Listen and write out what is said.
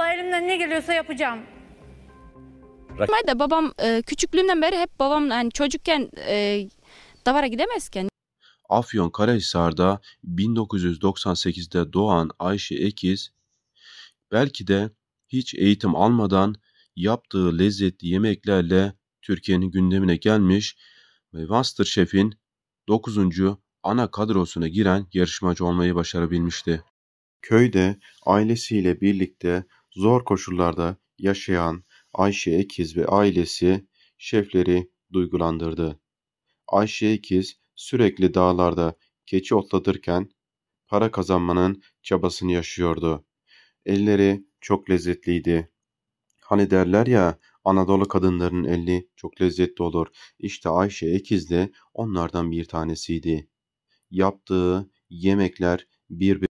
Elimden ne geliyorsa yapacağım. Ben babam e, küçüklüğümden beri hep babam yani çocukken e, davara gidemezken. Afyon Karahisar'da 1998'de doğan Ayşe Ekiz belki de hiç eğitim almadan yaptığı lezzetli yemeklerle Türkiye'nin gündemine gelmiş ve Masterchef'in 9. ana kadrosuna giren yarışmacı olmayı başarabilmişti. Köyde ailesiyle birlikte Zor koşullarda yaşayan Ayşe Ekiz ve ailesi şefleri duygulandırdı. Ayşe Ekiz sürekli dağlarda keçi otladırken para kazanmanın çabasını yaşıyordu. Elleri çok lezzetliydi. Hani derler ya Anadolu kadınlarının eli çok lezzetli olur. İşte Ayşe Ekiz de onlardan bir tanesiydi. Yaptığı yemekler bir